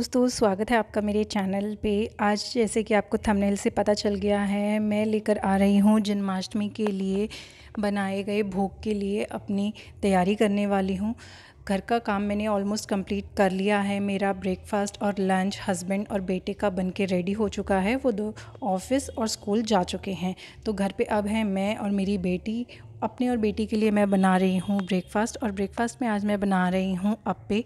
दोस्तों स्वागत है आपका मेरे चैनल पे आज जैसे कि आपको थंबनेल से पता चल गया है मैं लेकर आ रही हूँ जन्माष्टमी के लिए बनाए गए भोग के लिए अपनी तैयारी करने वाली हूँ घर का काम मैंने ऑलमोस्ट कंप्लीट कर लिया है मेरा ब्रेकफास्ट और लंच हस्बैंड और बेटे का बन के रेडी हो चुका है वो दो ऑफिस और स्कूल जा चुके हैं तो घर पे अब हैं मैं और मेरी बेटी अपने और बेटी के लिए मैं बना रही हूँ ब्रेकफास्ट और ब्रेकफास्ट में आज मैं बना रही हूँ अप्पे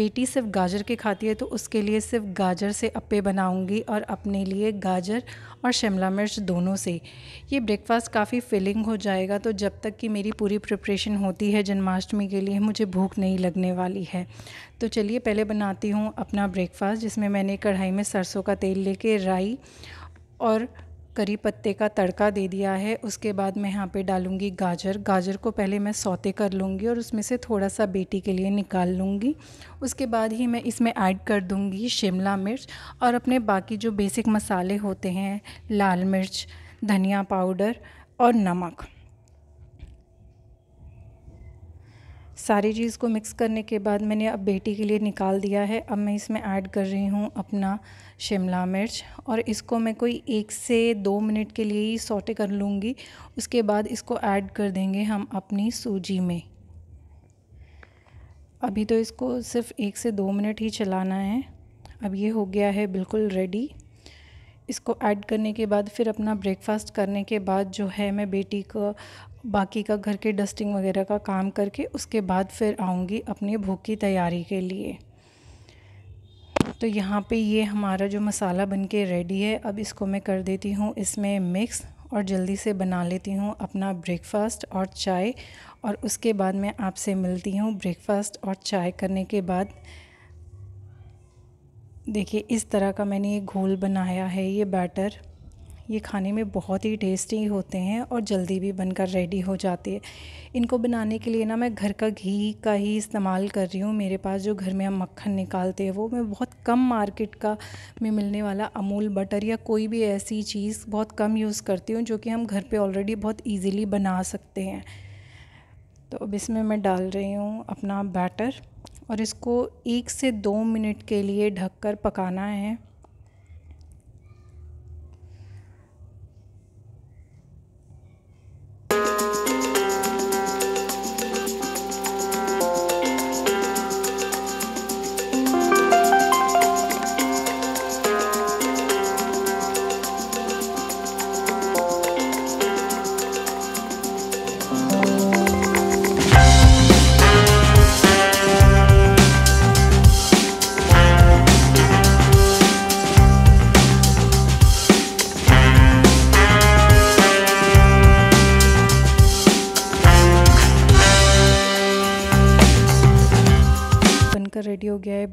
बेटी सिर्फ गाजर के खाती है तो उसके लिए सिर्फ गाजर से अप्पे बनाऊँगी और अपने लिए गाजर और शिमला मिर्च दोनों से ये ब्रेकफास्ट काफ़ी फिलिंग हो जाएगा तो जब तक कि मेरी पूरी प्रिपरेशन होती है जन्माष्टमी के लिए मुझे भूख नहीं लगने वाली है तो चलिए पहले बनाती हूँ अपना ब्रेकफास्ट जिसमें मैंने कढ़ाई में सरसों का तेल लेके राई और करी पत्ते का तड़का दे दिया है उसके बाद मैं यहाँ पे डालूँगी गाजर गाजर को पहले मैं सौते कर लूँगी और उसमें से थोड़ा सा बेटी के लिए निकाल लूँगी उसके बाद ही मैं इसमें ऐड कर दूँगी शिमला मिर्च और अपने बाकी जो बेसिक मसाले होते हैं लाल मिर्च धनिया पाउडर और नमक सारी चीज़ को मिक्स करने के बाद मैंने अब बेटी के लिए निकाल दिया है अब मैं इसमें ऐड कर रही हूँ अपना शिमला मिर्च और इसको मैं कोई एक से दो मिनट के लिए ही सोटे कर लूँगी उसके बाद इसको ऐड कर देंगे हम अपनी सूजी में अभी तो इसको सिर्फ एक से दो मिनट ही चलाना है अब ये हो गया है बिल्कुल रेडी इसको ऐड करने के बाद फिर अपना ब्रेकफास्ट करने के बाद जो है मैं बेटी को बाकी का घर के डस्टिंग वगैरह का काम करके उसके बाद फिर आऊँगी अपनी भूख की तैयारी के लिए तो यहाँ पे ये हमारा जो मसाला बन के रेडी है अब इसको मैं कर देती हूँ इसमें मिक्स और जल्दी से बना लेती हूँ अपना ब्रेकफास्ट और चाय और उसके बाद मैं आपसे मिलती हूँ ब्रेकफास्ट और चाय करने के बाद देखिए इस तरह का मैंने ये घोल बनाया है ये बैटर ये खाने में बहुत ही टेस्टी होते हैं और जल्दी भी बनकर रेडी हो जाती है इनको बनाने के लिए ना मैं घर का घी का ही इस्तेमाल कर रही हूँ मेरे पास जो घर में हम मक्खन निकालते हैं वो मैं बहुत कम मार्केट का में मिलने वाला अमूल बटर या कोई भी ऐसी चीज़ बहुत कम यूज़ करती हूँ जो कि हम घर पर ऑलरेडी बहुत ईजीली बना सकते हैं तो अब इसमें मैं डाल रही हूँ अपना बैटर और इसको एक से दो मिनट के लिए ढककर पकाना है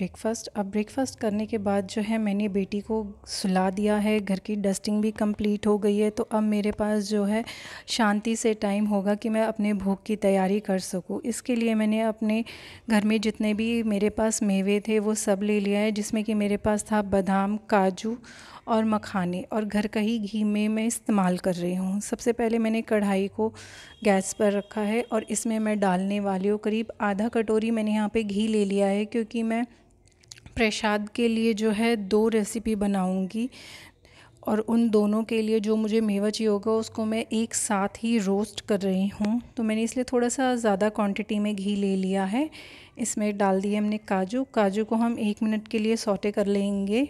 ब्रेकफ़ास्ट अब ब्रेकफ़ास्ट करने के बाद जो है मैंने बेटी को सुला दिया है घर की डस्टिंग भी कंप्लीट हो गई है तो अब मेरे पास जो है शांति से टाइम होगा कि मैं अपने भूख की तैयारी कर सकूँ इसके लिए मैंने अपने घर में जितने भी मेरे पास मेवे थे वो सब ले लिया है जिसमें कि मेरे पास था बादाम काजू और मखाने और घर का ही घी में मैं इस्तेमाल कर रही हूँ सबसे पहले मैंने कढ़ाई को गैस पर रखा है और इसमें मैं डालने वाली हूँ करीब आधा कटोरी मैंने यहाँ पे घी ले लिया है क्योंकि मैं प्रसाद के लिए जो है दो रेसिपी बनाऊंगी और उन दोनों के लिए जो मुझे मेवा चाहिए होगा उसको मैं एक साथ ही रोस्ट कर रही हूँ तो मैंने इसलिए थोड़ा सा ज़्यादा क्वांटिटी में घी ले लिया है इसमें डाल दिए हमने काजू काजू को हम एक मिनट के लिए सोटे कर लेंगे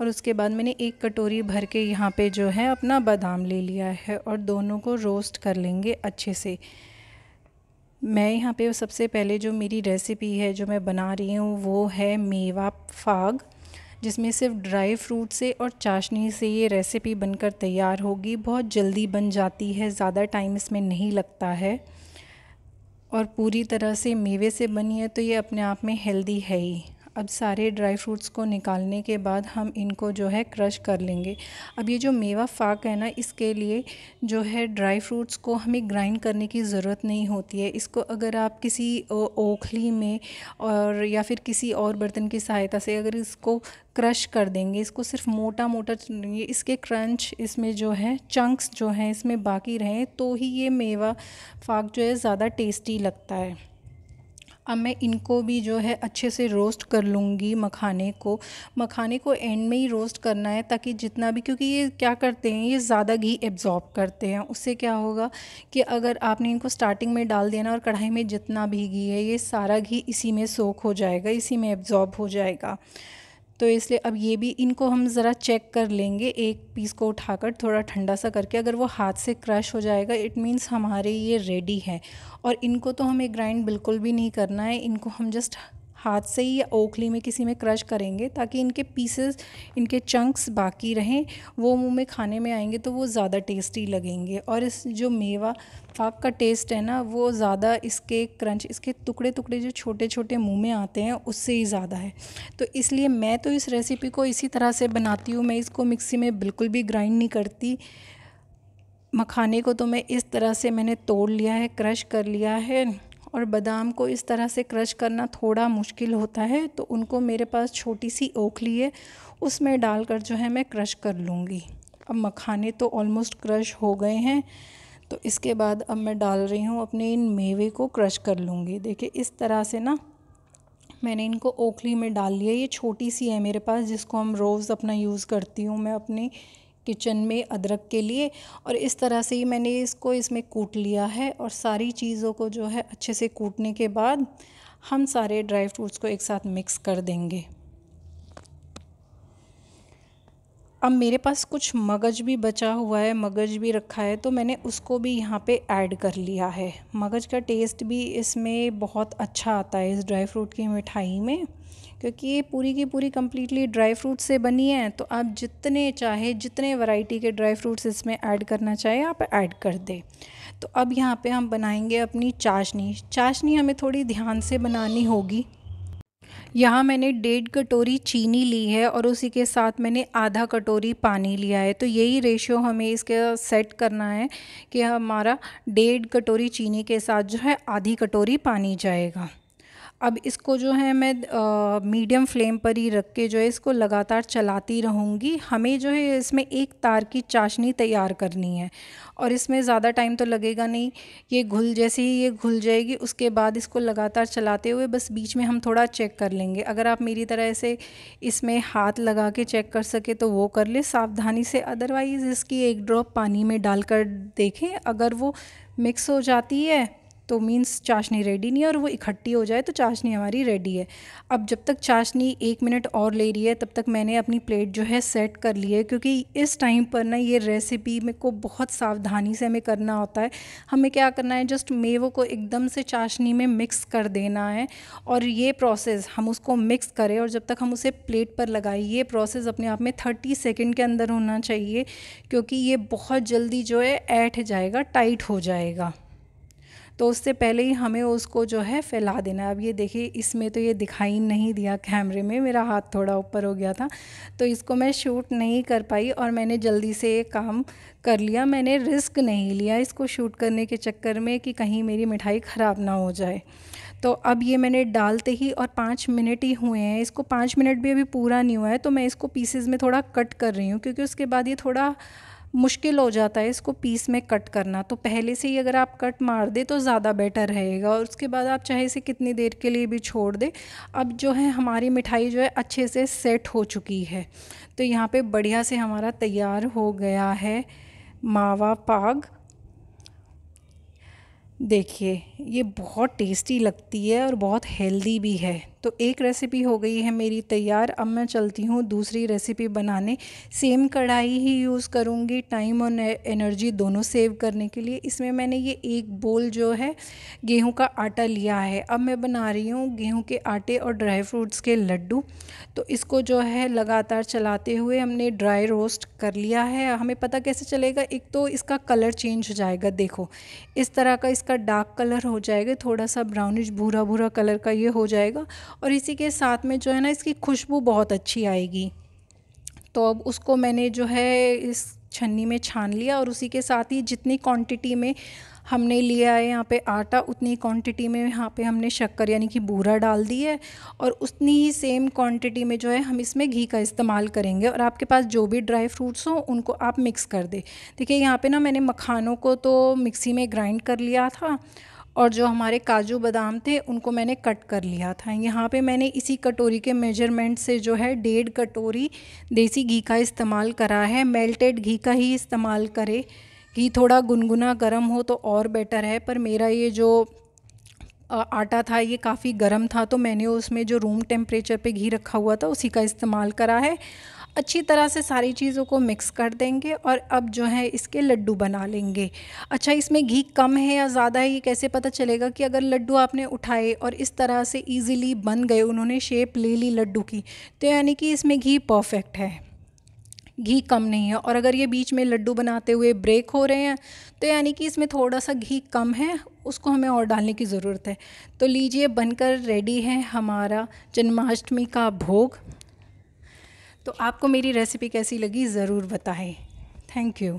और उसके बाद मैंने एक कटोरी भर के यहाँ पे जो है अपना बादाम ले लिया है और दोनों को रोस्ट कर लेंगे अच्छे से मैं यहाँ पे सबसे पहले जो मेरी रेसिपी है जो मैं बना रही हूँ वो है मेवा फाग जिसमें सिर्फ ड्राई फ्रूट से और चाशनी से ये रेसिपी बनकर तैयार होगी बहुत जल्दी बन जाती है ज़्यादा टाइम इसमें नहीं लगता है और पूरी तरह से मेवे से बनी है तो ये अपने आप में हेल्दी है ही अब सारे ड्राई फ्रूट्स को निकालने के बाद हम इनको जो है क्रश कर लेंगे अब ये जो मेवा फाक है ना इसके लिए जो है ड्राई फ्रूट्स को हमें ग्राइंड करने की ज़रूरत नहीं होती है इसको अगर आप किसी ओखली में और या फिर किसी और बर्तन की सहायता से अगर इसको क्रश कर देंगे इसको सिर्फ मोटा मोटा इसके क्रंच इसमें जो है चंक्स जो हैं इसमें बाकी रहें तो ही ये मेवा फाक जो है ज़्यादा टेस्टी लगता है अब मैं इनको भी जो है अच्छे से रोस्ट कर लूँगी मखाने को मखाने को एंड में ही रोस्ट करना है ताकि जितना भी क्योंकि ये क्या करते हैं ये ज़्यादा घी एब्जॉर्ब करते हैं उससे क्या होगा कि अगर आपने इनको स्टार्टिंग में डाल देना और कढ़ाई में जितना भी घी है ये सारा घी इसी में सोख हो जाएगा इसी में एब्जॉर्ब हो जाएगा तो इसलिए अब ये भी इनको हम ज़रा चेक कर लेंगे एक पीस को उठाकर थोड़ा ठंडा सा करके अगर वो हाथ से क्रश हो जाएगा इट मीन्स हमारे ये रेडी है और इनको तो हमें ग्राइंड बिल्कुल भी नहीं करना है इनको हम जस्ट हाथ से ही या ओखली में किसी में क्रश करेंगे ताकि इनके पीसेस इनके चंक्स बाकी रहें वो मुंह में खाने में आएंगे तो वो ज़्यादा टेस्टी लगेंगे और इस जो मेवा पाक का टेस्ट है ना वो ज़्यादा इसके क्रंच इसके टुकड़े टुकड़े जो छोटे छोटे मुंह में आते हैं उससे ही ज़्यादा है तो इसलिए मैं तो इस रेसिपी को इसी तरह से बनाती हूँ मैं इसको मिक्सी में बिल्कुल भी ग्राइंड नहीं करती मखाने को तो मैं इस तरह से मैंने तोड़ लिया है क्रश कर लिया है और बादाम को इस तरह से क्रश करना थोड़ा मुश्किल होता है तो उनको मेरे पास छोटी सी ओखली है उसमें डालकर जो है मैं क्रश कर लूँगी अब मखाने तो ऑलमोस्ट क्रश हो गए हैं तो इसके बाद अब मैं डाल रही हूँ अपने इन मेवे को क्रश कर लूँगी देखिए इस तरह से ना मैंने इनको ओखली में डाल लिया ये छोटी सी है मेरे पास जिसको हम रोज़ अपना यूज़ करती हूँ मैं अपनी किचन में अदरक के लिए और इस तरह से ही मैंने इसको इसमें कूट लिया है और सारी चीज़ों को जो है अच्छे से कूटने के बाद हम सारे ड्राई फ्रूट्स को एक साथ मिक्स कर देंगे अब मेरे पास कुछ मगज भी बचा हुआ है मगज भी रखा है तो मैंने उसको भी यहाँ पे ऐड कर लिया है मगज का टेस्ट भी इसमें बहुत अच्छा आता है इस ड्राई फ्रूट की मिठाई में क्योंकि ये पूरी की पूरी कम्प्लीटली ड्राई फ्रूट से बनी है तो आप जितने चाहे जितने वैरायटी के ड्राई फ्रूट्स इसमें ऐड करना चाहे आप ऐड कर दें तो अब यहाँ पे हम बनाएंगे अपनी चाशनी चाशनी हमें थोड़ी ध्यान से बनानी होगी यहाँ मैंने डेढ़ कटोरी चीनी ली है और उसी के साथ मैंने आधा कटोरी पानी लिया है तो यही रेशियो हमें इसके सेट करना है कि हमारा डेढ़ कटोरी चीनी के साथ जो है आधी कटोरी पानी जाएगा अब इसको जो है मैं मीडियम फ्लेम पर ही रख के जो है इसको लगातार चलाती रहूँगी हमें जो है इसमें एक तार की चाशनी तैयार करनी है और इसमें ज़्यादा टाइम तो लगेगा नहीं ये घुल जैसे ही ये घुल जाएगी उसके बाद इसको लगातार चलाते हुए बस बीच में हम थोड़ा चेक कर लेंगे अगर आप मेरी तरह से इसमें हाथ लगा के चेक कर सके तो वो कर ले सावधानी से अदरवाइज़ इसकी एक ड्रॉप पानी में डालकर देखें अगर वो मिक्स हो जाती है तो मीन्स चाशनी रेडी नहीं है और वो इकट्ठी हो जाए तो चाशनी हमारी रेडी है अब जब तक चाशनी एक मिनट और ले रही है तब तक मैंने अपनी प्लेट जो है सेट कर ली है क्योंकि इस टाइम पर ना ये रेसिपी मेरे को बहुत सावधानी से हमें करना होता है हमें क्या करना है जस्ट मेवों को एकदम से चाशनी में मिक्स कर देना है और ये प्रोसेस हम उसको मिक्स करें और जब तक हम उसे प्लेट पर लगाए ये प्रोसेस अपने आप में थर्टी सेकेंड के अंदर होना चाहिए क्योंकि ये बहुत जल्दी जो है ऐठ जाएगा टाइट हो जाएगा तो उससे पहले ही हमें उसको जो है फैला देना है अब ये देखिए इसमें तो ये दिखाई नहीं दिया कैमरे में मेरा हाथ थोड़ा ऊपर हो गया था तो इसको मैं शूट नहीं कर पाई और मैंने जल्दी से ये काम कर लिया मैंने रिस्क नहीं लिया इसको शूट करने के चक्कर में कि कहीं मेरी मिठाई ख़राब ना हो जाए तो अब ये मैंने डालते ही और पाँच मिनट ही हुए हैं इसको पाँच मिनट भी अभी पूरा नहीं हुआ है तो मैं इसको पीसेज में थोड़ा कट कर रही हूँ क्योंकि उसके बाद ये थोड़ा मुश्किल हो जाता है इसको पीस में कट करना तो पहले से ही अगर आप कट मार दे तो ज़्यादा बेटर रहेगा और उसके बाद आप चाहे इसे कितनी देर के लिए भी छोड़ दें अब जो है हमारी मिठाई जो है अच्छे से सेट हो चुकी है तो यहाँ पे बढ़िया से हमारा तैयार हो गया है मावा पाग देखिए ये बहुत टेस्टी लगती है और बहुत हेल्दी भी है तो एक रेसिपी हो गई है मेरी तैयार अब मैं चलती हूँ दूसरी रेसिपी बनाने सेम कढ़ाई ही यूज़ करूँगी टाइम और एनर्जी दोनों सेव करने के लिए इसमें मैंने ये एक बोल जो है गेहूँ का आटा लिया है अब मैं बना रही हूँ गेहूँ के आटे और ड्राई फ्रूट्स के लड्डू तो इसको जो है लगातार चलाते हुए हमने ड्राई रोस्ट कर लिया है हमें पता कैसे चलेगा एक तो इसका कलर चेंज हो जाएगा देखो इस तरह का इसका डार्क कलर हो जाएगा थोड़ा सा ब्राउनिश भूरा भूरा कलर का ये हो जाएगा और इसी के साथ में जो है ना इसकी खुशबू बहुत अच्छी आएगी तो अब उसको मैंने जो है इस छन्नी में छान लिया और उसी के साथ ही जितनी क्वांटिटी में हमने लिया है यहाँ पे आटा उतनी क्वांटिटी में यहाँ पे हमने शक्कर यानी कि बूरा डाल दी है और उतनी ही सेम क्वांटिटी में जो है हम इसमें घी का इस्तेमाल करेंगे और आपके पास जो भी ड्राई फ्रूट्स हों उनको आप मिक्स कर दें देखिए यहाँ पे ना मैंने मखानों को तो मिक्सी में ग्राइंड कर लिया था और जो हमारे काजू बादाम थे उनको मैंने कट कर लिया था यहाँ पे मैंने इसी कटोरी के मेजरमेंट से जो है डेढ़ कटोरी देसी घी का इस्तेमाल करा है मेल्टेड घी का ही इस्तेमाल करें घी थोड़ा गुनगुना गर्म हो तो और बेटर है पर मेरा ये जो आटा था ये काफ़ी गर्म था तो मैंने उसमें जो रूम टेम्परेचर पे घी रखा हुआ था उसी का इस्तेमाल करा है अच्छी तरह से सारी चीज़ों को मिक्स कर देंगे और अब जो है इसके लड्डू बना लेंगे अच्छा इसमें घी कम है या ज़्यादा है ये कैसे पता चलेगा कि अगर लड्डू आपने उठाए और इस तरह से ईज़िली बन गए उन्होंने शेप ले ली लड्डू की तो यानी कि इसमें घी परफेक्ट है घी कम नहीं है और अगर ये बीच में लड्डू बनाते हुए ब्रेक हो रहे हैं तो यानी कि इसमें थोड़ा सा घी कम है उसको हमें और डालने की ज़रूरत है तो लीजिए बनकर रेडी है हमारा जन्माष्टमी का भोग तो आपको मेरी रेसिपी कैसी लगी ज़रूर बताएं थैंक यू